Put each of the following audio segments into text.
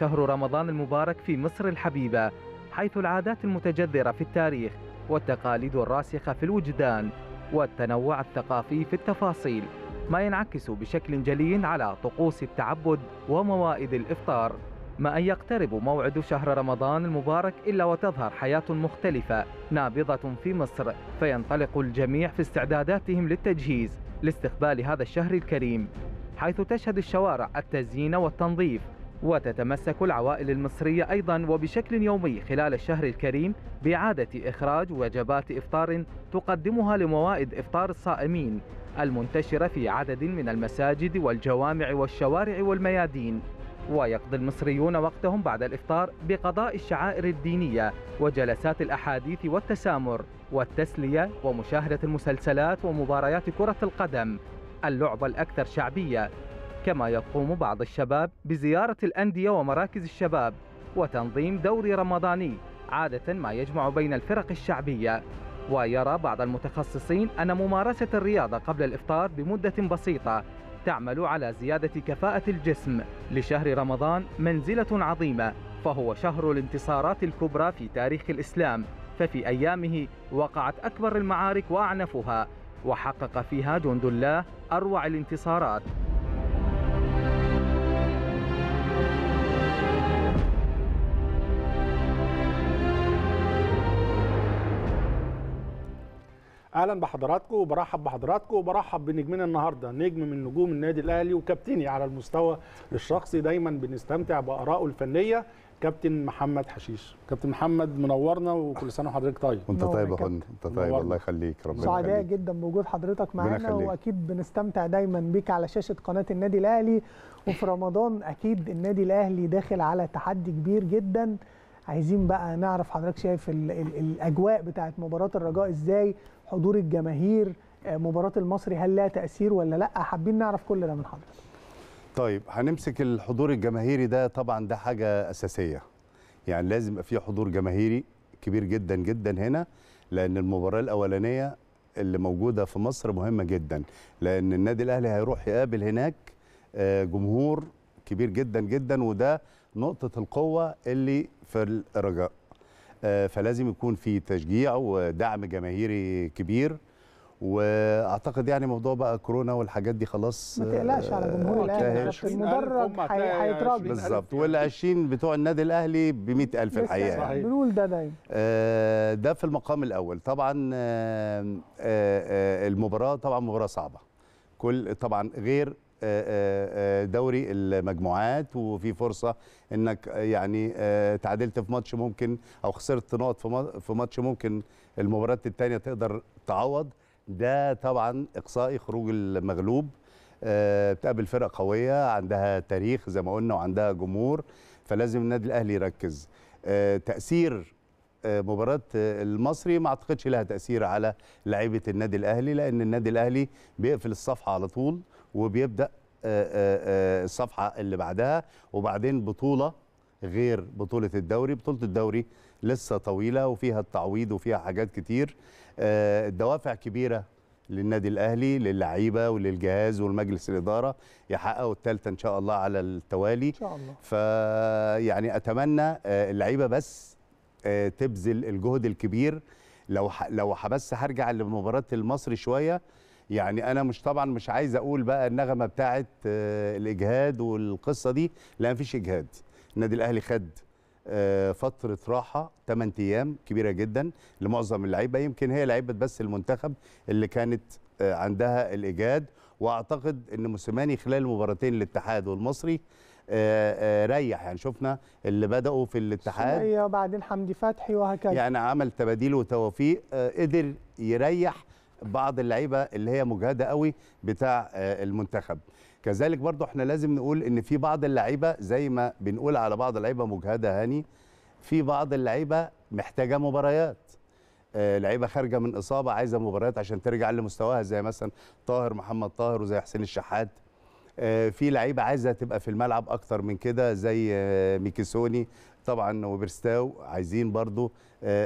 شهر رمضان المبارك في مصر الحبيبة حيث العادات المتجذرة في التاريخ والتقاليد الراسخة في الوجدان والتنوع الثقافي في التفاصيل ما ينعكس بشكل جلي على طقوس التعبد وموائد الإفطار ما أن يقترب موعد شهر رمضان المبارك إلا وتظهر حياة مختلفة نابضة في مصر فينطلق الجميع في استعداداتهم للتجهيز لاستقبال هذا الشهر الكريم حيث تشهد الشوارع التزيين والتنظيف وتتمسك العوائل المصرية أيضا وبشكل يومي خلال الشهر الكريم بإعادة إخراج وجبات إفطار تقدمها لموائد إفطار الصائمين المنتشرة في عدد من المساجد والجوامع والشوارع والميادين ويقضي المصريون وقتهم بعد الإفطار بقضاء الشعائر الدينية وجلسات الأحاديث والتسامر والتسلية ومشاهدة المسلسلات ومباريات كرة القدم اللعبة الأكثر شعبية كما يقوم بعض الشباب بزيارة الأندية ومراكز الشباب وتنظيم دوري رمضاني عادة ما يجمع بين الفرق الشعبية ويرى بعض المتخصصين أن ممارسة الرياضة قبل الإفطار بمدة بسيطة تعمل على زيادة كفاءة الجسم لشهر رمضان منزلة عظيمة فهو شهر الانتصارات الكبرى في تاريخ الإسلام ففي أيامه وقعت أكبر المعارك وأعنفها وحقق فيها جند الله أروع الانتصارات اهلا بحضراتكم وبرحب بحضراتكم وبرحب بنجمنا النهارده نجم من نجوم النادي الاهلي وكابتني على المستوى الشخصي دايما بنستمتع بارائه الفنيه كابتن محمد حشيش كابتن محمد منورنا وكل سنه وحضرتك طيب وانت طيب يا فندم انت طيب الله يخليك ربنا يخليك سعداء جدا بوجود حضرتك معانا واكيد بنستمتع دايما بيك على شاشه قناه النادي الاهلي وفي رمضان اكيد النادي الاهلي داخل على تحدي كبير جدا عايزين بقى نعرف حضرتك شايف الـ الـ الاجواء بتاعه مباراه الرجاء ازاي حضور الجماهير آه، مباراه المصري هل لها تاثير ولا لا حابين نعرف كل ده من حضرتك طيب هنمسك الحضور الجماهيري ده طبعا ده حاجه اساسيه يعني لازم يبقى في حضور جماهيري كبير جدا جدا هنا لان المباراه الاولانيه اللي موجوده في مصر مهمه جدا لان النادي الاهلي هيروح يقابل هناك آه، جمهور كبير جدا جدا وده نقطه القوه اللي في الرجاء آه، فلازم يكون في تشجيع ودعم جماهيري كبير واعتقد يعني موضوع بقى كورونا والحاجات دي خلاص ما تقلقش على آه، جمهور الاهلي المدرج يعني هيتراجع بالظبط وال 20 بتوع النادي الاهلي ب 100000 الحقيقه يعني. بنقول ده دايما آه، ده في المقام الاول طبعا المباراه طبعا مباراه صعبه كل طبعا غير آه، آه، آه، دوري المجموعات وفي فرصه انك يعني تعادلت في ماتش ممكن او خسرت نقط في ماتش ممكن المباراه الثانيه تقدر تعوض ده طبعا اقصائي خروج المغلوب بتقابل فرق قويه عندها تاريخ زي ما قلنا وعندها جمهور فلازم النادي الاهلي يركز تاثير مباراة المصري ما اعتقدش لها تأثير على لعيبة النادي الأهلي لأن النادي الأهلي بيقفل الصفحة على طول وبيبدا آه، آه، آه، الصفحه اللي بعدها وبعدين بطوله غير بطوله الدوري بطوله الدوري لسه طويله وفيها التعويض وفيها حاجات كتير دوافع كبيره للنادي الاهلي للعيبه وللجهاز والمجلس الاداره يحققوا الثالثه ان شاء الله على التوالي ان شاء الله فيعني اتمنى اللعيبه بس تبذل الجهد الكبير لو لو بس هرجع لمباراه المصري شويه يعني انا مش طبعا مش عايز اقول بقى النغمه بتاعه آه، الاجهاد والقصه دي لا مفيش اجهاد النادي الاهلي خد آه، فترة راحة 8 أيام كبيرة جدا لمعظم اللعيبة يمكن هي لعيبة بس المنتخب اللي كانت آه، عندها الإجهاد وأعتقد أن موسيماني خلال مباراتين الاتحاد والمصري ريح يعني شفنا اللي بدأوا في الاتحاد وبعدين حمدي فتحي وهكذا يعني عمل تباديل وتوافيق قدر يريح بعض اللعيبه اللي هي مجهده قوي بتاع آه، المنتخب كذلك برضو احنا لازم نقول ان في بعض اللعيبه زي ما بنقول على بعض اللعيبه مجهده هاني في بعض اللعيبه محتاجه مباريات آه، لعيبه خارجه من اصابه عايزه مباريات عشان ترجع لمستواها زي مثلا طاهر محمد طاهر وزي حسين الشحات آه، في لعيبه عايزه تبقى في الملعب اكتر من كده زي ميكيسوني طبعا وبرستاو عايزين برضو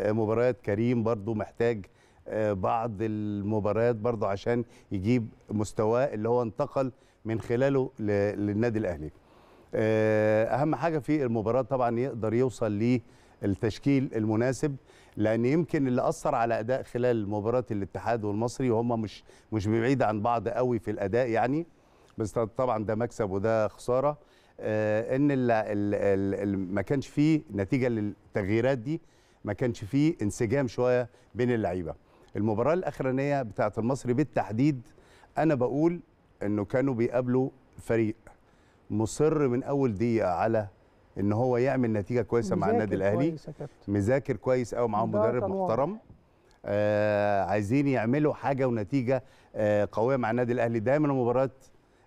مباريات كريم برضو محتاج آه، بعض المباريات برضه عشان يجيب مستواه اللي هو انتقل من خلاله للنادي الاهلي آه، اهم حاجه في المباراه طبعا يقدر يوصل للتشكيل المناسب لان يمكن اللي اثر على اداء خلال مباراه الاتحاد والمصري وهم مش مش بعيد عن بعض قوي في الاداء يعني بس طبعا ده مكسب وده خساره آه، ان ما كانش فيه نتيجه للتغييرات دي ما كانش فيه انسجام شويه بين اللعيبه المباراه الاخرانيه بتاعه المصري بالتحديد انا بقول انه كانوا بيقابلوا فريق مصر من اول دقيقه على ان هو يعمل نتيجه كويسه مع النادي الاهلي مذاكر كويس قوي معاهم مدرب محترم آه عايزين يعملوا حاجه ونتيجه آه قويه مع النادي الاهلي دايما مباراه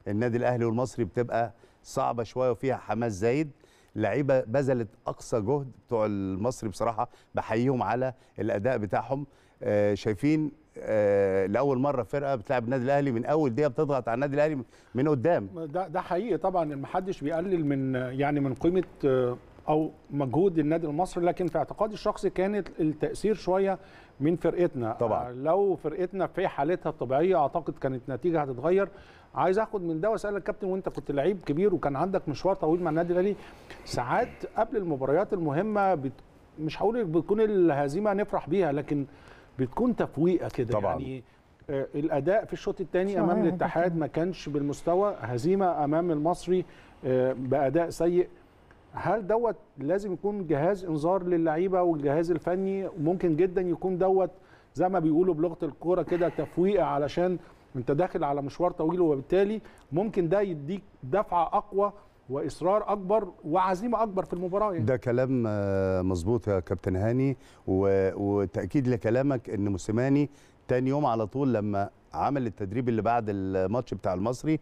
النادي الاهلي والمصري بتبقى صعبه شويه وفيها حماس زايد لعيبه بذلت اقصى جهد بتوع المصري بصراحه بحييهم على الاداء بتاعهم آه، شايفين آه، لاول مره فرقه بتلعب النادي الاهلي من اول دقيقه بتضغط على النادي الاهلي من قدام ده ده حقيقي طبعا ما حدش بيقلل من يعني من قيمه آه، او مجهود النادي المصري لكن في اعتقادي الشخصي كانت التاثير شويه من فرقتنا طبعا لو فرقتنا في حالتها الطبيعيه اعتقد كانت النتيجه هتتغير عايز اخد من ده واسالك كابتن وانت كنت لعيب كبير وكان عندك مشوار طويل مع النادي الاهلي ساعات قبل المباريات المهمه بت... مش هقول بتكون الهزيمه نفرح بيها لكن بتكون تفويقه كده يعني آه، الاداء في الشوط الثاني امام الاتحاد ما كانش بالمستوى هزيمه امام المصري آه، باداء سيء هل دوت لازم يكون جهاز انذار للعيبه والجهاز الفني ممكن جدا يكون دوت زي ما بيقولوا بلغه الكوره كده تفويقه علشان انت داخل على مشوار طويل وبالتالي ممكن ده يديك دفعه اقوى واصرار اكبر وعزيمه اكبر في المباراه يعني. ده كلام آه، مظبوط يا كابتن هاني وتاكيد لكلامك ان موسيماني تاني يوم على طول لما عمل التدريب اللي بعد الماتش بتاع المصري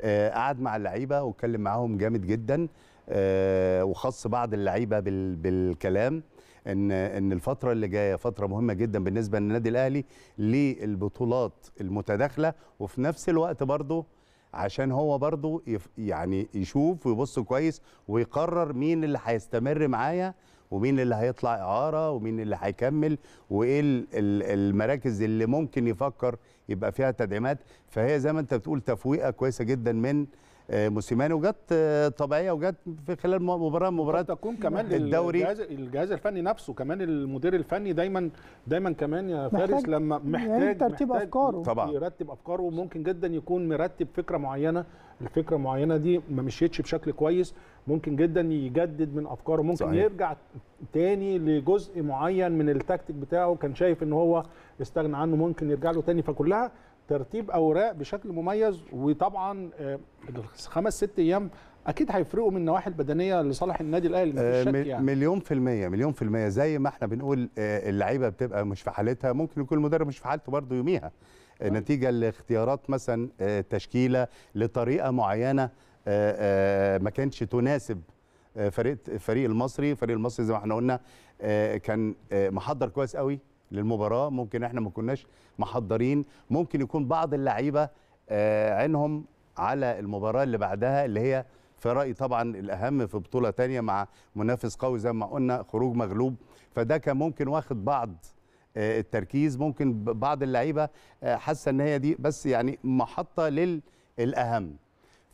آه، قعد مع اللعيبه واتكلم معاهم جامد جدا آه، وخص بعض اللعيبه بالكلام ان ان الفتره اللي جايه فتره مهمه جدا بالنسبه للنادي الاهلي للبطولات المتداخله وفي نفس الوقت برضه عشان هو برضو يعني يشوف ويبص كويس ويقرر مين اللي هيستمر معايا ومين اللي هيطلع اعاره ومين اللي هيكمل وايه المراكز اللي ممكن يفكر يبقى فيها تدعيمات فهي زي ما انت بتقول تفويقه كويسه جدا من آه، موسيماني وجت آه، طبيعيه وجت في خلال مباراه مباراه تكون كمان الدوري الجهاز, الجهاز الفني نفسه كمان المدير الفني دايما دايما كمان يا فارس لما محتاج يعني ترتيب محتاج افكاره طبعا يرتب افكاره ممكن جدا يكون مرتب فكره معينه الفكره معينه دي ما مشيتش بشكل كويس ممكن جدا يجدد من افكاره ممكن صحيح. يرجع تاني لجزء معين من التكتيك بتاعه كان شايف ان هو استغنى عنه ممكن يرجع له تاني فكلها ترتيب اوراق بشكل مميز وطبعا الخمس آه، ست ايام اكيد هيفرقوا من النواحي البدنيه لصالح النادي الاهلي آه، يعني. مليون في الميه مليون في الميه زي ما احنا بنقول آه، اللعيبه بتبقى مش في حالتها ممكن يكون المدرب مش في حالته برضه يوميها نتيجه لاختيارات مثلا تشكيله لطريقه معينه ما كانتش تناسب فريق الفريق المصري الفريق المصري زي ما احنا قلنا كان محضر كويس قوي للمباراه ممكن احنا ما كناش محضرين ممكن يكون بعض اللعيبه آه، عينهم على المباراه اللي بعدها اللي هي في رايي طبعا الاهم في بطوله تانية مع منافس قوي زي ما قلنا خروج مغلوب فده كان ممكن واخد بعض آه، التركيز ممكن بعض اللعيبه آه، حاسه ان هي دي بس يعني محطه للاهم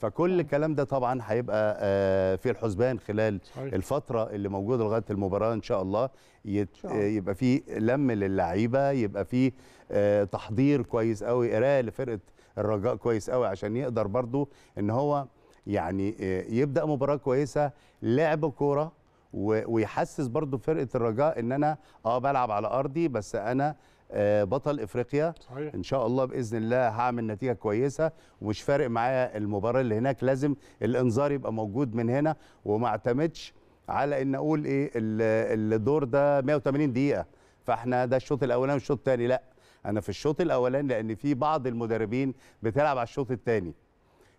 فكل الكلام ده طبعا هيبقى آه، في الحسبان خلال صحيح. الفتره اللي موجوده لغايه المباراه ان شاء الله يت... يبقى في لم للعيبه يبقى في آه، تحضير كويس قوي قراءه لفرقه الرجاء كويس قوي عشان يقدر برضو ان هو يعني آه، يبدا مباراه كويسه لعب كوره ويحسس برضو فرقه الرجاء ان انا اه بلعب على ارضي بس انا آه، بطل افريقيا صحيح. ان شاء الله باذن الله هعمل نتيجه كويسه ومش فارق معايا المباراه اللي هناك لازم الانذار يبقى موجود من هنا وما اعتمدش على ان اقول ايه الدور ده 180 دقيقه فاحنا ده الشوط الاولاني والشوط الثاني لا انا في الشوط الاولاني لان في بعض المدربين بتلعب على الشوط الثاني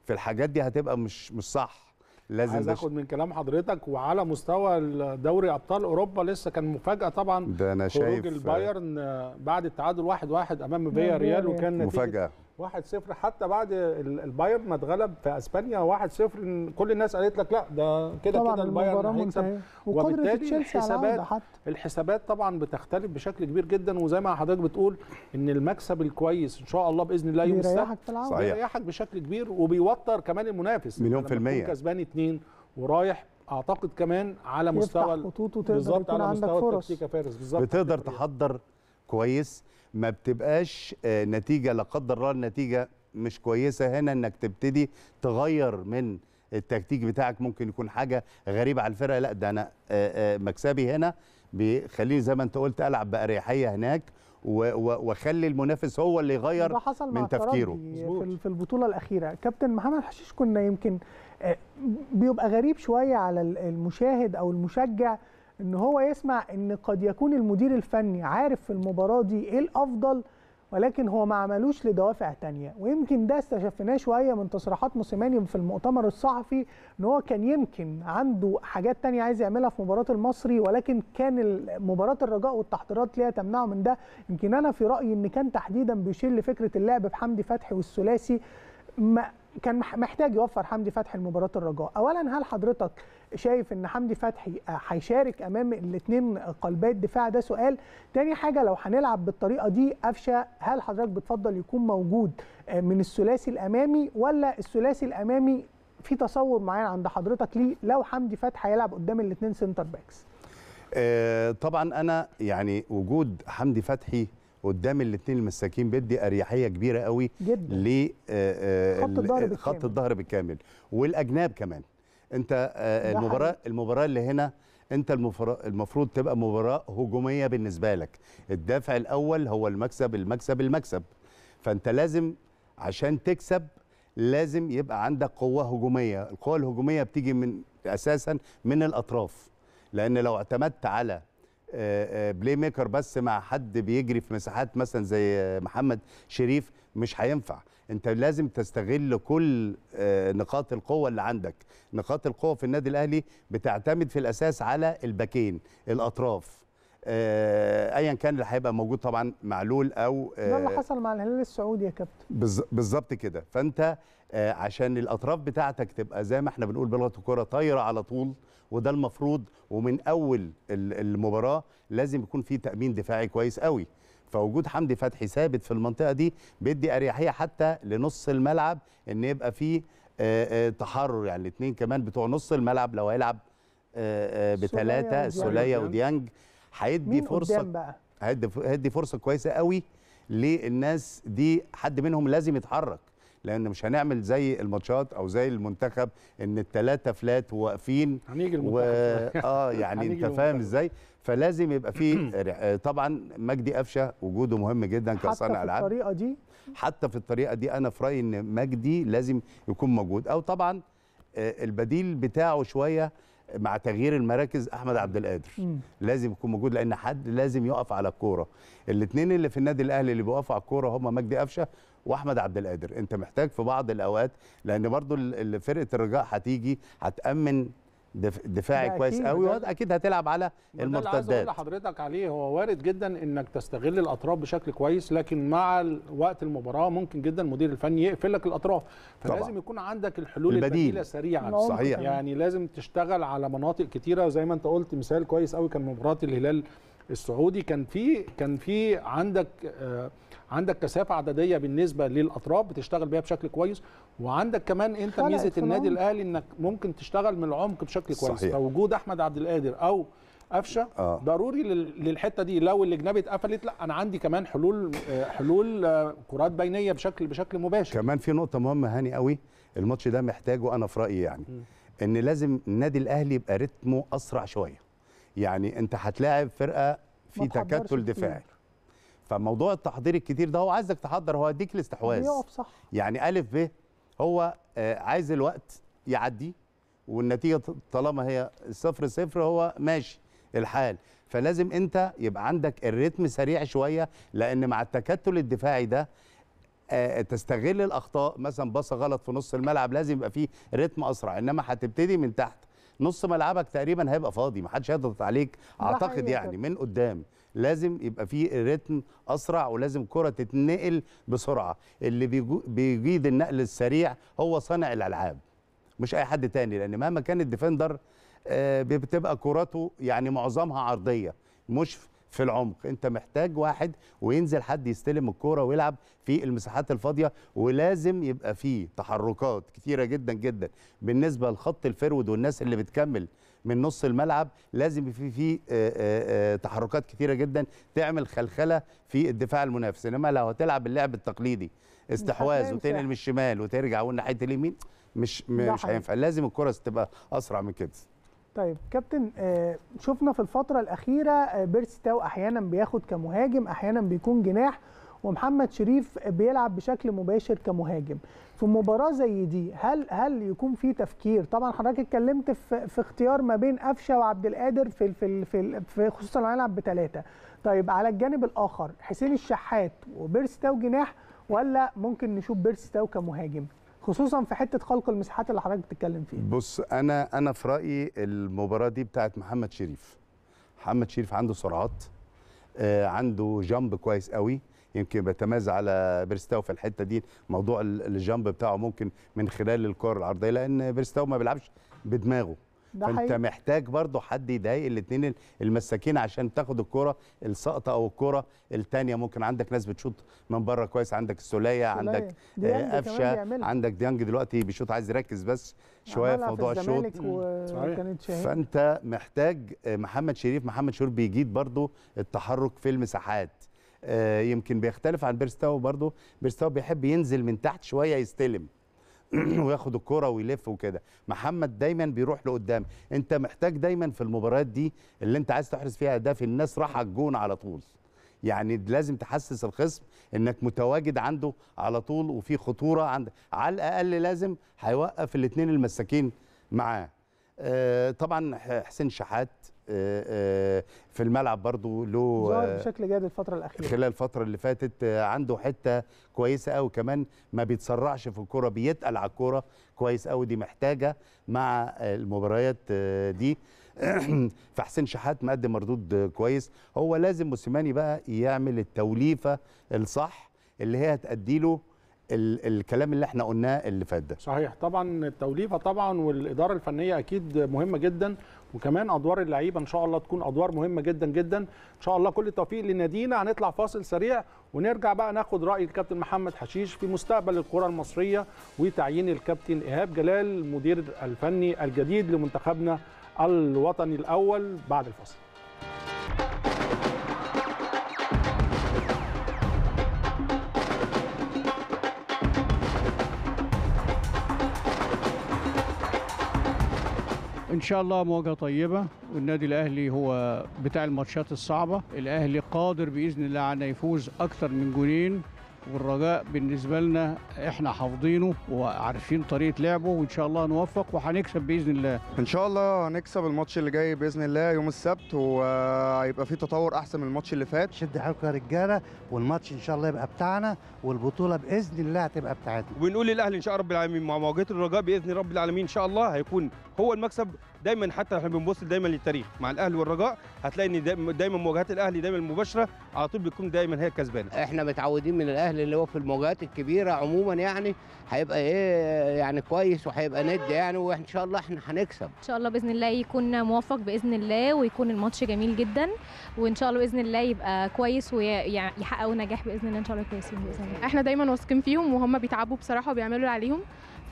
في الحاجات دي هتبقى مش مش صح لازم عايز اخد من كلام حضرتك وعلى مستوى دوري ابطال اوروبا لسه كان مفاجاه طبعا ده انا شايف آه، البايرن آه، بعد التعادل 1-1 امام فيا ريال وكان مفاجاه 1-0 حتى بعد البايرن ما اتغلب في اسبانيا 1-0 كل الناس قالت لك لا ده كده كده البايرن هيكسب وبالتالي الحسابات الحسابات طبعا بتختلف بشكل كبير جدا وزي ما حضرتك بتقول ان المكسب الكويس ان شاء الله باذن الله يوم السبت بيريحك بشكل كبير وبيوتر كمان المنافس مليون في المية كسبان اثنين ورايح اعتقد كمان على مستوى بالظبط على مستوى التكتيكه فارس بالظبط بتقدر تحضر كويس ما بتبقاش آه، نتيجه لا قدر الله النتيجه مش كويسه هنا انك تبتدي تغير من التكتيك بتاعك ممكن يكون حاجه غريبه على الفرقه لا ده انا آه، آه، مكسبي هنا بيخليني زي ما انت قلت العب باريحيه هناك واخلي المنافس هو اللي يغير حصل من تفكيره في البطوله الاخيره كابتن محمد حشيش كنا يمكن بيبقى غريب شويه على المشاهد او المشجع ان هو يسمع ان قد يكون المدير الفني عارف في المباراه دي ايه الافضل ولكن هو ما عملوش لدوافع تانية ويمكن ده استشفناه شويه من تصريحات موسيماني في المؤتمر الصحفي ان هو كان يمكن عنده حاجات تانية عايز يعملها في مباراه المصري ولكن كان مباراه الرجاء والتحضيرات ليها تمنعه من ده يمكن انا في رايي ان كان تحديدا بيشير لفكره اللعب بحمدي فتحي والثلاثي ما كان محتاج يوفر حمدي فتحي لمباراه الرجاء اولا هل حضرتك شايف ان حمدي فتحي هيشارك امام الاثنين قلبي الدفاع ده سؤال تاني حاجه لو هنلعب بالطريقه دي قفشه هل حضرتك بتفضل يكون موجود من الثلاثي الامامي ولا الثلاثي الامامي في تصور معين عند حضرتك ليه لو حمدي فتحي هيلعب قدام الاثنين سنتر باكس طبعا انا يعني وجود حمدي فتحي قدام الاثنين المساكين بيدي اريحيه كبيره قوي جدا ل آه، آه، خط الظهر بالكامل خط الظهر بالكامل والاجناب كمان انت آه، المباراه حقيقي. المباراه اللي هنا انت المفروض تبقى مباراه هجوميه بالنسبه لك الدافع الاول هو المكسب المكسب المكسب فانت لازم عشان تكسب لازم يبقى عندك قوه هجوميه القوه الهجوميه بتيجي من اساسا من الاطراف لان لو اعتمدت على بلاي ميكر بس مع حد بيجري في مساحات مثلا زي محمد شريف مش هينفع انت لازم تستغل كل آه، نقاط القوه اللي عندك نقاط القوه في النادي الاهلي بتعتمد في الاساس على الباكين الاطراف آه، ايا كان اللي هيبقى موجود طبعا معلول او ده اللي آه، حصل مع الهلال السعودي يا كابتن بالظبط كده فانت آه، عشان الاطراف بتاعتك تبقى زي ما احنا بنقول بلغه الكوره طايره على طول وده المفروض ومن اول المباراه لازم يكون في تامين دفاعي كويس قوي فوجود حمدي فتحي ثابت في المنطقه دي بيدي اريحيه حتى لنص الملعب ان يبقى فيه تحرر يعني الاثنين كمان بتوع نص الملعب لو هيلعب بثلاثه السوليه وديانج, وديانج هيدي فرصه بقى؟ هيدي فرصه كويسه قوي للناس دي حد منهم لازم يتحرك لان مش هنعمل زي الماتشات او زي المنتخب ان الثلاثه فلات وواقفين هنيجي و... اه يعني انت فاهم ازاي فلازم يبقى في طبعا مجدي قفشه وجوده مهم جدا كصانع العاب حتى في الطريقه دي حتى في الطريقه دي انا في رايي ان مجدي لازم يكون موجود او طبعا آه، البديل بتاعه شويه مع تغيير المراكز احمد عبد القادر لازم يكون موجود لان حد لازم يقف على الكوره الاثنين اللي في النادي الاهلي اللي بيقفوا على الكوره هم مجدي قفشه واحمد عبد القادر انت محتاج في بعض الاوقات لان برضو فرقه الرجاء هتيجي هتامن دفاعي كويس قوي اكيد هتلعب على المرتدات اللي حضرتك لحضرتك عليه هو وارد جدا انك تستغل الاطراف بشكل كويس لكن مع وقت المباراه ممكن جدا المدير الفني يقفل لك الاطراف فلازم طبعا. يكون عندك الحلول البديل. البديله سريعا صحيح يعني لازم تشتغل على مناطق كتيره زي ما انت قلت مثال كويس قوي كان مباراه الهلال السعودي كان في كان في عندك آه عندك كثافه عدديه بالنسبه للاطراف بتشتغل بيها بشكل كويس وعندك كمان انت ميزه النادي الاهلي انك ممكن تشتغل من العمق بشكل كويس صحيح. فوجود احمد عبد القادر او قفشه آه. ضروري للحته دي لو الاجنبي اتقفلت لا انا عندي كمان حلول آه، حلول آه، كرات بينيه بشكل بشكل مباشر كمان في نقطه مهمه هاني قوي الماتش ده محتاجه انا في رايي يعني م. ان لازم النادي الاهلي يبقى رتمه اسرع شويه يعني انت هتلاعب فرقه في تكتل دفاعي فموضوع التحضير الكتير ده هو عايزك تحضر هو هيديك الاستحواذ بيقف صح يعني ا ب هو آه، عايز الوقت يعدي والنتيجه طالما هي صفر صفر هو ماشي الحال فلازم انت يبقى عندك الريتم سريع شويه لان مع التكتل الدفاعي ده آه، تستغل الاخطاء مثلا باصه غلط في نص الملعب لازم يبقى فيه ريتم اسرع انما هتبتدي من تحت نص ملعبك تقريبا هيبقى فاضي محدش هيضغط عليك اعتقد يعني من قدام لازم يبقى في رتم اسرع ولازم كره تتنقل بسرعه اللي بيجيد النقل السريع هو صانع الالعاب مش اي حد تاني لان مهما كان الديفندر آه، بتبقى كراته يعني معظمها عرضيه مش في العمق انت محتاج واحد وينزل حد يستلم الكوره ويلعب في المساحات الفاضيه ولازم يبقى فيه تحركات كثيره جدا جدا بالنسبه لخط الفرود والناس اللي بتكمل من نص الملعب لازم في في آه، آه، آه، تحركات كثيره جدا تعمل خلخله في الدفاع المنافس انما لو هتلعب اللعب التقليدي استحواذ وتنقل من الشمال وترجع والناحيه اليمين مش مش هينفع لازم الكره تبقى اسرع من كده طيب كابتن آه، شفنا في الفتره الاخيره آه، بيرسي تاو احيانا بياخد كمهاجم احيانا بيكون جناح ومحمد شريف بيلعب بشكل مباشر كمهاجم في مباراه زي دي هل هل يكون في تفكير طبعا حضرتك اتكلمت في, في اختيار ما بين قفشه وعبد القادر في في في, في خصوصا لو هيلعب بثلاثه طيب على الجانب الاخر حسين الشحات وبيرسي تاو جناح ولا ممكن نشوف بيرسي تاو كمهاجم خصوصا في حته خلق المساحات اللي حضرتك بتتكلم فيها بص انا انا في رايي المباراه دي بتاعت محمد شريف محمد شريف عنده سرعات آه عنده جامب كويس قوي يمكن بيتميز على بيرستاو في الحته دي موضوع الجامب بتاعه ممكن من خلال الكره العرضيه لان بيرستاو ما بيلعبش بدماغه ده فانت حقيقي. محتاج برضو حد يضايق الاثنين المساكين عشان تاخد الكره السقطه او الكره الثانيه ممكن عندك ناس بتشوط من بره كويس عندك السوليه عندك آه، قفشه عندك ديانج دلوقتي بيشوط عايز يركز بس شويه في موضوع الشوط فانت محتاج آه، محمد شريف محمد شريف بيجيد برضو التحرك في المساحات آه، يمكن بيختلف عن بيرستاو برضو بيرستاو بيحب ينزل من تحت شويه يستلم وياخد الكرة ويلف وكده محمد دايما بيروح لقدام انت محتاج دايما في المباريات دي اللي انت عايز تحرز فيها اهداف الناس راح على الجون على طول يعني لازم تحسس الخصم انك متواجد عنده على طول وفي خطوره عندك على الاقل لازم هيوقف الاثنين المساكين معاه آه، طبعا حسين شحات آه، آه، في الملعب برضو له ظهر آه، بشكل جيد الفتره الاخيره خلال الفتره اللي فاتت عنده حته كويسه قوي كمان ما بيتسرعش في الكره بيتقل على الكره كويس قوي دي محتاجه مع المباريات دي فحسين شحات مقدم مردود كويس هو لازم موسيماني بقى يعمل التوليفه الصح اللي هي هتأدي له ال الكلام اللي احنا قلناه اللي فات ده صحيح طبعا التوليفه طبعا والاداره الفنيه اكيد مهمه جدا وكمان ادوار اللعيبه ان شاء الله تكون ادوار مهمه جدا جدا ان شاء الله كل التوفيق لنادينا هنطلع فاصل سريع ونرجع بقى ناخد راي الكابتن محمد حشيش في مستقبل الكره المصريه وتعيين الكابتن ايهاب جلال المدير الفني الجديد لمنتخبنا الوطني الاول بعد الفاصل ان شاء الله مواجهه طيبه والنادي الاهلي هو بتاع الماتشات الصعبه الاهلي قادر باذن الله على يفوز اكثر من جولين والرجاء بالنسبة لنا احنا حافظينه وعارفين طريقة لعبه وان شاء الله نوفق وهنكسب بإذن الله ان شاء الله هنكسب الماتش اللي جاي بإذن الله يوم السبت وهيبقى فيه تطور احسن من الماتش اللي فات شد حيلكم يا رجالة والماتش ان شاء الله يبقى بتاعنا والبطولة بإذن الله هتبقى بتاعتنا وبنقول للاهلي ان شاء رب العالمين مع مواجهة الرجاء بإذن رب العالمين ان شاء الله هيكون هو المكسب دايما حتى احنا بنبص دايما للتاريخ مع الاهلي والرجاء هتلاقي ان دايما مواجهات الاهلي دايما المباشره على طول بتكون دايما هي الكسبانه احنا متعودين من الاهلي اللي هو في المواجهات الكبيره عموما يعني هيبقى ايه يعني كويس وهيبقى ند يعني وان شاء الله احنا هنكسب ان شاء الله باذن الله يكون موفق باذن الله ويكون الماتش جميل جدا وان شاء الله باذن الله يبقى كويس ويحققوا نجاح باذن الله ان شاء الله كويسين باذن الله احنا دايما واثقين فيهم وهم بيتعبوا بصراحه وبيعملوا اللي عليهم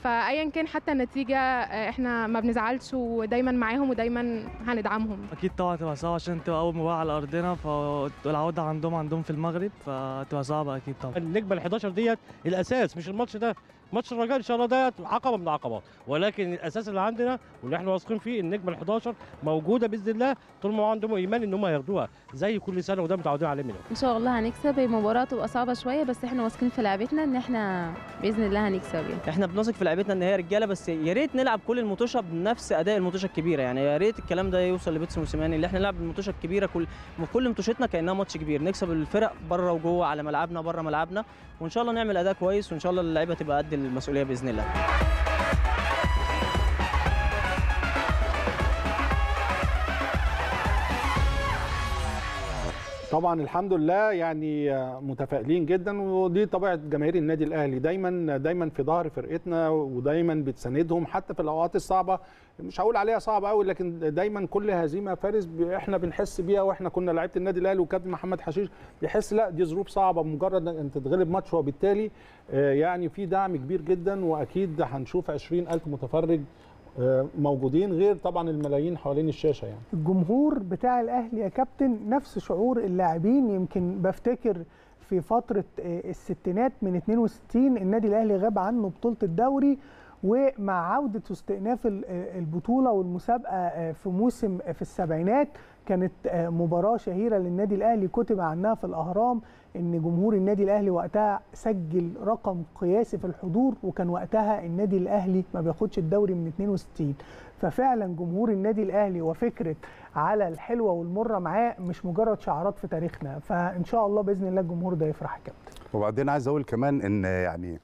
فايا كان حتى النتيجه آه، احنا ما بنزعلش ودايما معاهم ودايما هندعمهم اكيد طبعا تبقى صعبه عشان تبقى اول مباراه على ارضنا فالعوده عندهم عندهم في المغرب فتبقى صعبه اكيد طبعا النجمه ال 11 ديت الاساس مش الماتش ده ماتش الرجاء ان شاء الله ده عقبه من العقبات ولكن الاساس اللي عندنا واللي احنا واثقين فيه النجمه ال11 موجوده باذن الله طول ما عندهم ايمان ان هم هياخدوها زي كل سنه وده متعودين عليه منهم ان شاء الله هنكسب المباراه تبقى صعبه شويه بس احنا واثقين في لعبتنا ان احنا باذن الله هنكسب يعني. احنا بنثق في لعبتنا ان هي رجاله بس يا ريت نلعب كل المطوشه بنفس اداء المطوشه الكبيره يعني يا ريت الكلام ده يوصل لبيتس موسيماني اللي احنا نلعب المطوشه الكبيره كل كل مطوشتنا كانها ماتش كبير نكسب الفرق بره وجوه على ملعبنا بره ملعبنا وان شاء الله نعمل اداء كويس وان شاء الله اللعيبه تبقى قد mas Masulavis nila. طبعا الحمد لله يعني متفائلين جدا ودي طبيعه جماهير النادي الاهلي دايما دايما في ظهر فرقتنا ودايما بتساندهم حتى في الاوقات الصعبه مش هقول عليها صعبه قوي لكن دايما كل هزيمه فارس احنا بنحس بيها واحنا كنا لعيبه النادي الاهلي وكابتن محمد حشيش بيحس لا دي ظروف صعبه مجرد ان تتغلب ماتش وبالتالي آه، يعني في دعم كبير جدا واكيد هنشوف 20000 متفرج موجودين غير طبعا الملايين حوالين الشاشه يعني الجمهور بتاع الاهلي يا كابتن نفس شعور اللاعبين يمكن بفتكر في فتره آه، الستينات من 62 النادي الاهلي غاب عنه بطوله الدوري ومع عودة واستئناف آه، البطولة والمسابقة آه، في موسم في السبعينات كانت مباراة شهيرة للنادي الأهلي كتب عنها في الأهرام ان جمهور النادي الاهلي وقتها سجل رقم قياسي في الحضور وكان وقتها النادي الاهلي ما بياخدش الدوري من 62 ففعلا جمهور النادي الاهلي وفكره على الحلوه والمره معاه مش مجرد شعارات في تاريخنا فان شاء الله باذن الله الجمهور ده يفرح يا كابتن وبعدين عايز اقول كمان ان يعني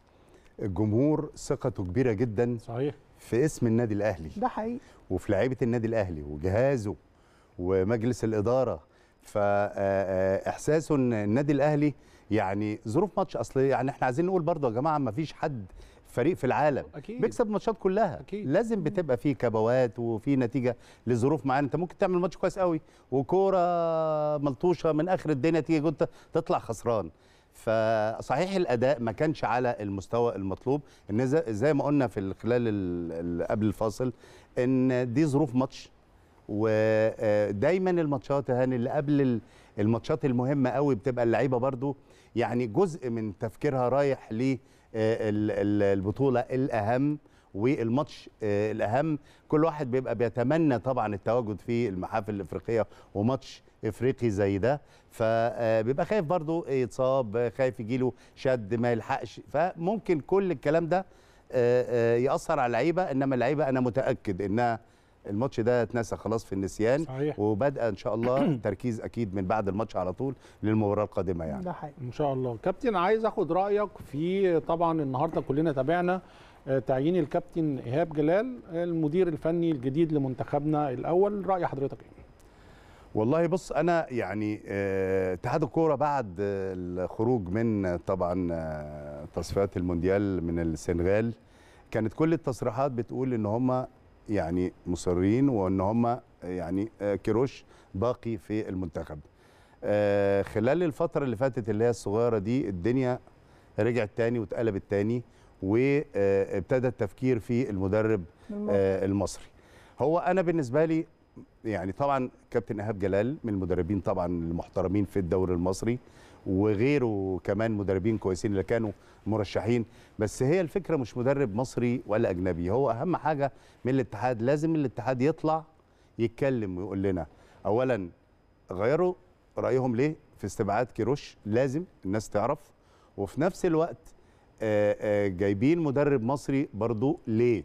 الجمهور ثقته كبيره جدا صحيح في اسم النادي الاهلي ده حقيقي وفي لعيبه النادي الاهلي وجهازه ومجلس الاداره فاحساسه ان النادي الاهلي يعني ظروف ماتش اصل يعني احنا عايزين نقول برضه يا جماعه ما فيش حد فريق في العالم أكيد. بيكسب ماتشات كلها أكيد. لازم بتبقى في كبوات وفي نتيجه لظروف معينه انت ممكن تعمل ماتش كويس قوي وكوره ملطوشه من اخر الدنيا تيجي جوه تطلع خسران فصحيح الاداء ما كانش على المستوى المطلوب ان زي ما قلنا في خلال قبل الفاصل ان دي ظروف ماتش ودايما الماتشات هاني اللي قبل الماتشات المهمه قوي بتبقى اللعيبه برضو يعني جزء من تفكيرها رايح للبطوله الاهم والماتش آه، الاهم كل واحد بيبقى بيتمنى طبعا التواجد في المحافل الافريقيه وماتش افريقي زي ده فبيبقى آه، خايف برضو يتصاب خايف يجيله شد ما يلحقش فممكن كل الكلام ده آه، ياثر على اللعيبه انما اللعيبه انا متاكد انها الماتش ده اتنسى خلاص في النسيان صحيح. وبدأ ان شاء الله تركيز اكيد من بعد الماتش على طول للمباراه القادمه يعني ده حقيقي. ان شاء الله كابتن عايز اخد رايك في طبعا النهارده كلنا تابعنا آه، تعيين الكابتن ايهاب جلال المدير الفني الجديد لمنتخبنا الاول راي حضرتك ايه والله بص انا يعني آه، اتحاد الكوره بعد الخروج من طبعا آه، تصفيات المونديال من السنغال كانت كل التصريحات بتقول ان هم يعني مصرين وان هم يعني آه، كيروش باقي في المنتخب آه، خلال الفتره اللي فاتت اللي هي الصغيره دي الدنيا رجعت تاني واتقلبت تاني وابتدى آه، التفكير في المدرب المصري هو انا بالنسبه لي يعني طبعا كابتن ايهاب جلال من المدربين طبعا المحترمين في الدوري المصري وغيره كمان مدربين كويسين اللي كانوا مرشحين بس هي الفكره مش مدرب مصري ولا اجنبي هو اهم حاجه من الاتحاد لازم الاتحاد يطلع يتكلم ويقول لنا اولا غيروا رايهم ليه في استبعاد كيروش لازم الناس تعرف وفي نفس الوقت آه، آه، جايبين مدرب مصري برضو ليه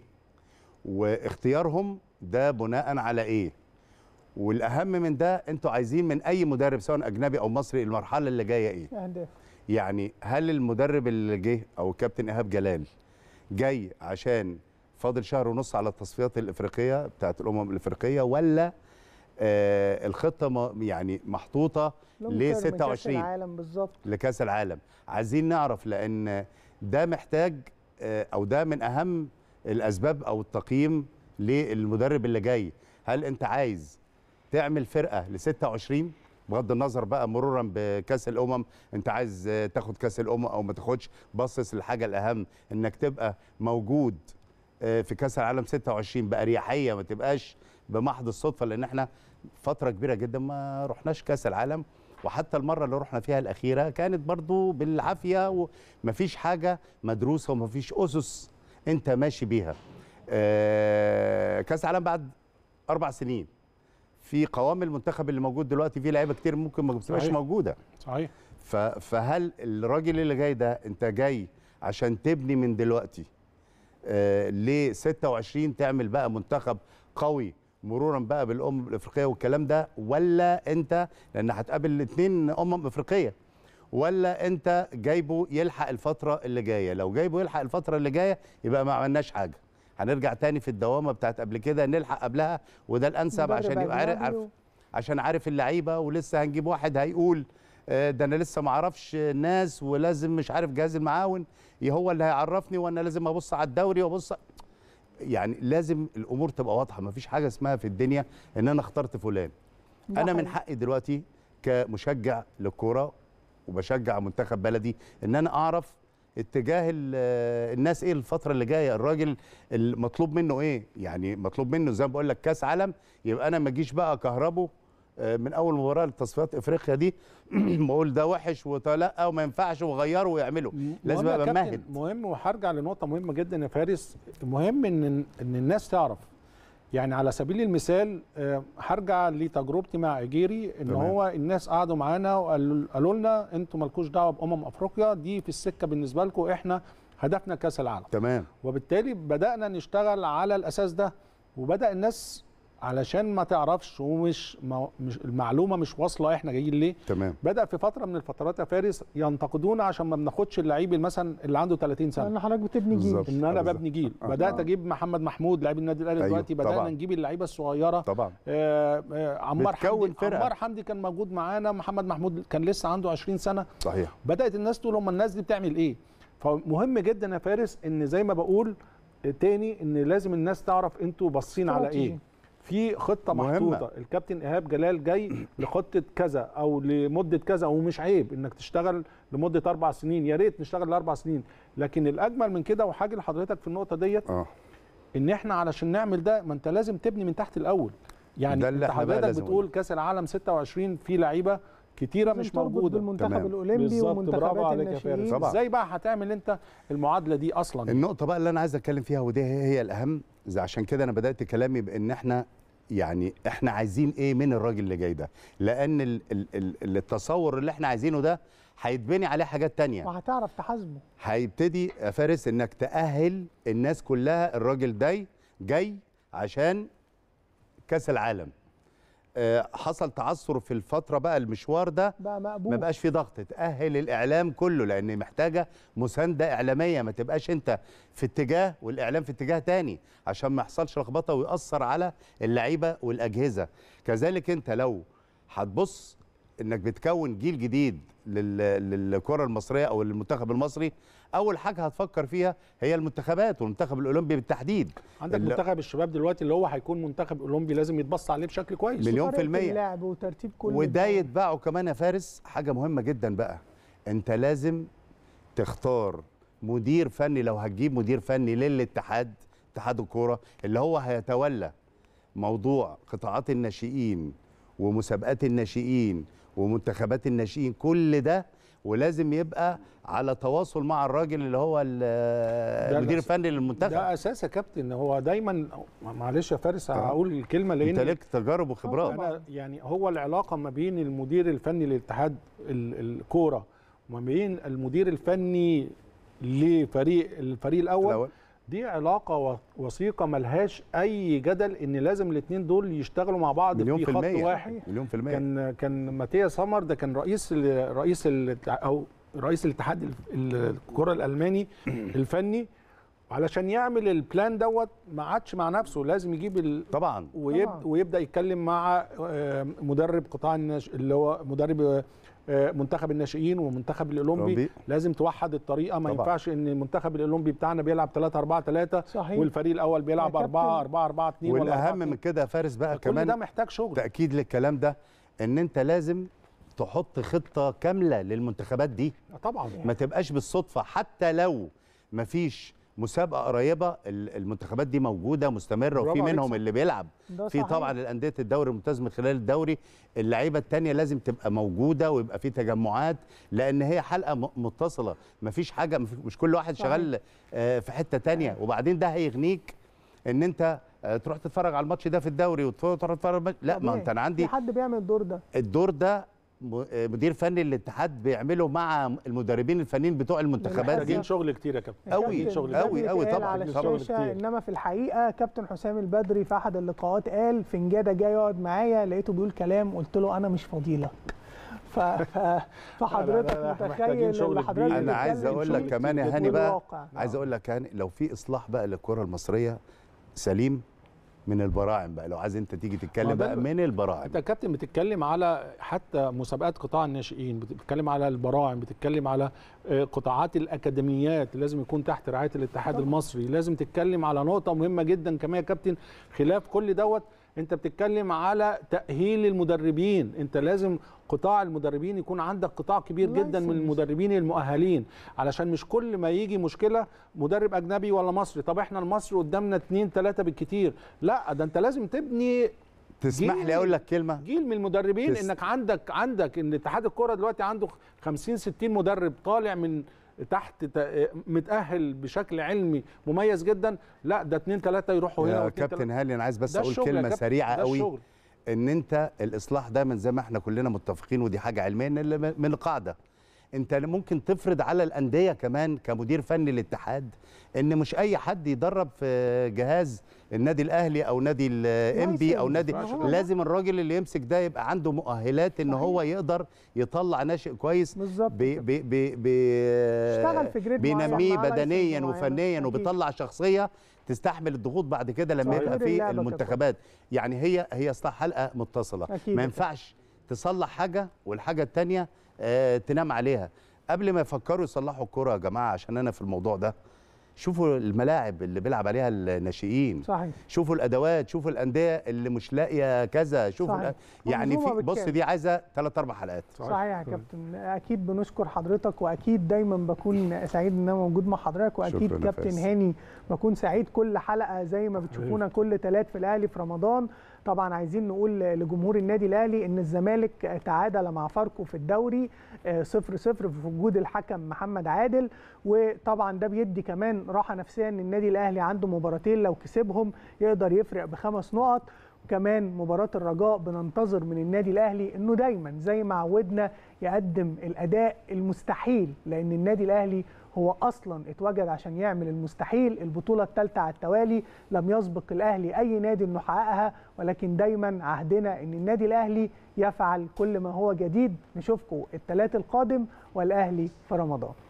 واختيارهم ده بناء على ايه والاهم من ده انتوا عايزين من اي مدرب سواء اجنبي او مصري المرحله اللي جايه ايه يعني هل المدرب اللي جه او الكابتن ايهاب جلال جاي عشان فاضل شهر ونص على التصفيات الافريقيه بتاعه الامم الافريقيه ولا آه الخطه يعني محطوطه ل 26 لكاس العالم بالظبط لكاس العالم عايزين نعرف لان ده محتاج آه او ده من اهم الاسباب او التقييم للمدرب اللي جاي هل انت عايز تعمل فرقه ل 26 بغض النظر بقى مرورا بكاس الامم انت عايز تاخد كاس الامم او ما تاخدش بصص للحاجه الاهم انك تبقى موجود آه، في كاس العالم 26 باريحيه ما تبقاش بمحض الصدفه لان احنا فتره كبيره جدا ما رحناش كاس العالم وحتى المره اللي رحنا فيها الاخيره كانت برضو بالعافيه ومفيش حاجه مدروسه ومفيش اسس انت ماشي بيها آه، كاس العالم بعد اربع سنين في قوام المنتخب اللي موجود دلوقتي فيه لعيبه كتير ممكن ما تبقاش موجوده صحيح فهل الراجل اللي جاي ده انت جاي عشان تبني من دلوقتي آه ل 26 تعمل بقى منتخب قوي مرورا بقى بالامم الافريقيه والكلام ده ولا انت لان هتقابل الاثنين امم افريقيه ولا انت جايبه يلحق الفتره اللي جايه لو جايبه يلحق الفتره اللي جايه يبقى ما عملناش حاجه هنرجع تاني في الدوامه بتاعت قبل كده نلحق قبلها وده الانسب عشان يبقى عارف, عارف عشان عارف اللعيبه ولسه هنجيب واحد هيقول آه، ده انا لسه ما اعرفش ناس ولازم مش عارف جهاز المعاون هو اللي هيعرفني وانا لازم ابص على الدوري وابص يعني لازم الامور تبقى واضحه ما فيش حاجه اسمها في الدنيا ان انا اخترت فلان انا من حقي دلوقتي كمشجع للكوره وبشجع منتخب بلدي ان انا اعرف اتجاه الناس ايه الفتره اللي جايه الراجل المطلوب منه ايه يعني مطلوب منه زي ما بقول لك كاس عالم يبقى انا ما اجيش بقى كهربه آه، من اول مباراه لتصفيات افريقيا دي بقول ده وحش ولا وما ينفعش وغيره ويعمله لازم ابقى مهم مهم وهرجع لنقطه مهمه جدا يا فارس مهم ان ان الناس تعرف يعني على سبيل المثال آه، هرجع لتجربتي مع اجيري ان تمام. هو الناس قعدوا معانا وقالوا لنا انتم مالكوش دعوه بامم افريقيا دي في السكه بالنسبه لكم احنا هدفنا كاس العالم تمام وبالتالي بدانا نشتغل على الاساس ده وبدا الناس علشان ما تعرفش ومش ما مش المعلومه مش واصله احنا جايين ليه تمام بدا في فتره من الفترات يا فارس ينتقدونا عشان ما بناخدش اللعيب مثلا اللي عنده 30 سنه ان حضرتك بتبني جيل ان انا ببني جيل آه. بدات آه. اجيب محمد محمود لعيب النادي الاهلي أيوه دلوقتي بدانا طبعا. نجيب اللعيبه الصغيره طبعا آه آه عمار حمدي عمار حمدي كان موجود معانا محمد محمود كان لسه عنده 20 سنه صحيح بدات الناس تقول هم الناس دي بتعمل ايه فمهم جدا يا فارس ان زي ما بقول تاني ان لازم الناس تعرف انتوا باصين على ايه في خطه مهمة. محطوطه الكابتن ايهاب جلال جاي لخطه كذا او لمده كذا ومش عيب انك تشتغل لمده اربع سنين يا ريت نشتغل لاربع سنين لكن الاجمل من كده وحاجه لحضرتك في النقطه ديت آه. ان احنا علشان نعمل ده ما انت لازم تبني من تحت الاول يعني ده اللي حضرتك بتقول كاس العالم 26 في لعيبه كتيره مش موجوده المنتخب الاولمبي ومنتخبات الناشئين ازاي بقى هتعمل انت المعادله دي اصلا النقطه بقى اللي انا عايز اتكلم فيها ودي هي الاهم زي عشان كده انا بدات كلامي بان احنا يعني احنا عايزين ايه من الراجل اللي جاي ده لان ال ال ال التصور اللي احنا عايزينه ده هيتبني عليه حاجات تانية وهتعرف تحاسبه هيبتدي يا فارس انك تأهل الناس كلها الراجل ده جاي عشان كاس العالم آه، حصل تعثر في الفتره بقى المشوار ده بقى مقبول. ما بقاش في ضغط تاهل الاعلام كله لان محتاجه مسانده اعلاميه ما تبقاش انت في اتجاه والاعلام في اتجاه تاني عشان ما يحصلش لخبطه وياثر على اللعيبه والاجهزه كذلك انت لو هتبص انك بتكون جيل جديد للكره المصريه او للمنتخب المصري اول حاجه هتفكر فيها هي المنتخبات والمنتخب الاولمبي بالتحديد عندك اللي... منتخب الشباب دلوقتي اللي هو هيكون منتخب اولمبي لازم يتبص عليه بشكل كويس مليون في الميه اللعب وترتيب كل وده يتباعه كمان يا فارس حاجه مهمه جدا بقى انت لازم تختار مدير فني لو هتجيب مدير فني للاتحاد اتحاد الكوره اللي هو هيتولى موضوع قطاعات الناشئين ومسابقات الناشئين ومنتخبات الناشئين كل ده ولازم يبقى على تواصل مع الراجل اللي هو المدير الفني للمنتخب ده اساس يا كابتن هو دايما معلش يا فارس آه. هقول الكلمه لان انت لك تجارب وخبرات يعني هو العلاقه ما بين المدير الفني للاتحاد الكوره وما بين المدير الفني لفريق الفريق الاول, الأول. دي علاقة وثيقة ملهاش أي جدل إن لازم الاتنين دول يشتغلوا مع بعض مليون في, في خط المية. واحد مليون في المية كان كان ماتيا سمر ده كان رئيس رئيس أو رئيس الاتحاد الكرة الألماني الفني علشان يعمل البلان دوت ما عادش مع نفسه لازم يجيب ال... طبعا ويب... ويبدا يتكلم مع آه، مدرب قطاع النش... اللي هو مدرب آه، آه، منتخب الناشئين والمنتخب الاولمبي لازم توحد الطريقه ما طبعا. ينفعش ان المنتخب الاولمبي بتاعنا بيلعب 3 4 3 صحيح. والفريق الاول بيلعب 4 4 4 2 والاهم من كده يا فارس بقى كمان ده محتاج شغل تاكيد للكلام ده ان انت لازم تحط خطه كامله للمنتخبات دي طبعا ما تبقاش بالصدفه حتى لو ما فيش مسابقه قريبه المنتخبات دي موجوده مستمره وفي منهم اللي بيلعب في طبعا الانديه الدوري الممتاز من خلال الدوري اللعيبه الثانيه لازم تبقى موجوده ويبقى في تجمعات لان هي حلقه متصله مفيش حاجه مش كل واحد شغال آه، في حته ثانيه آه. وبعدين ده هيغنيك ان انت آه، تروح تتفرج على الماتش ده في الدوري وتروح تتفرج لا ما انت انا عندي في حد بيعمل الدور ده الدور ده آه، مدير فني الاتحاد بيعمله مع المدربين الفنيين بتوع المنتخبات محتاجين شغل كتير يا كابتن قوي شغل قوي قوي طبعا على الشاشه انما في الحقيقه كابتن حسام البدري في احد اللقاءات قال فنجاده جاي يقعد معايا لقيته بيقول كلام قلت له انا مش فاضي ف... فحضرتك متخيل شغل حضرتك انا عايز اقول لك كمان يا هاني بقى عايز اقول لك هاني يعني لو في اصلاح بقى للكره المصريه سليم من البراعم بقى لو عايز انت تيجي تتكلم بقى من البراعم انت كابتن بتتكلم على حتى مسابقات قطاع الناشئين بتتكلم على البراعم بتتكلم على آه، قطاعات الاكاديميات لازم يكون تحت رعايه الاتحاد طبعا. المصري لازم تتكلم على نقطه مهمه جدا كمان يا كابتن خلاف كل دوت انت بتتكلم على تاهيل المدربين انت لازم قطاع المدربين يكون عندك قطاع كبير جدا من المدربين المؤهلين علشان مش كل ما يجي مشكله مدرب اجنبي ولا مصري طب احنا المصري قدامنا اتنين تلاته بالكتير لا ده انت لازم تبني تسمح لي اقول لك كلمه جيل من المدربين تس... انك عندك عندك ان اتحاد الكره دلوقتي عنده 50 60 مدرب طالع من تحت متاهل بشكل علمي مميز جدا لا ده اتنين تلاتة يروحوا هنا يا كابتن هاني انا عايز بس اقول كلمه سريعه قوي ان انت الاصلاح دايما زي ما احنا كلنا متفقين ودي حاجه علميه من القاعده انت ممكن تفرض على الانديه كمان كمدير فني للاتحاد ان مش اي حد يدرب في جهاز النادي الاهلي او نادي الام بي او نادي لازم الراجل اللي يمسك ده يبقى عنده مؤهلات ان هو يقدر يطلع ناشئ كويس بالظبط بي بي بينميه بدنيا وفنيا وبيطلع شخصيه تستحمل الضغوط بعد كده لما يبقى في المنتخبات يعني هي هي حلقه متصله ما ينفعش تصلح حاجه والحاجه الثانيه آه، تنام عليها قبل ما يفكروا يصلحوا الكره يا جماعه عشان انا في الموضوع ده شوفوا الملاعب اللي بيلعب عليها الناشئين صحيح. شوفوا الادوات شوفوا الانديه اللي مش لاقيه كذا شوفوا صحيح. يعني في بص دي عايزه ثلاث اربع حلقات صحيح, صحيح يا كابتن اكيد بنشكر حضرتك واكيد دايما بكون سعيد ان انا موجود مع حضرتك واكيد كابتن نفس. هاني بكون سعيد كل حلقه زي ما بتشوفونا كل ثلاث في الاهلي في رمضان طبعا عايزين نقول لجمهور النادي الاهلي ان الزمالك تعادل مع فاركو في الدوري 0 آه، صفر 0 في وجود الحكم محمد عادل وطبعا ده بيدي كمان راحه نفسيه ان النادي الاهلي عنده مباراتين لو كسبهم يقدر يفرق بخمس نقط وكمان مباراة الرجاء بننتظر من النادي الأهلي أنه دايما زي ما عودنا يقدم الأداء المستحيل لأن النادي الأهلي هو اصلا اتوجد عشان يعمل المستحيل البطوله الثالثه على التوالي لم يسبق الاهلي اي نادي انه حققها ولكن دايما عهدنا ان النادي الاهلي يفعل كل ما هو جديد نشوفكم الثلاث القادم والاهلي في رمضان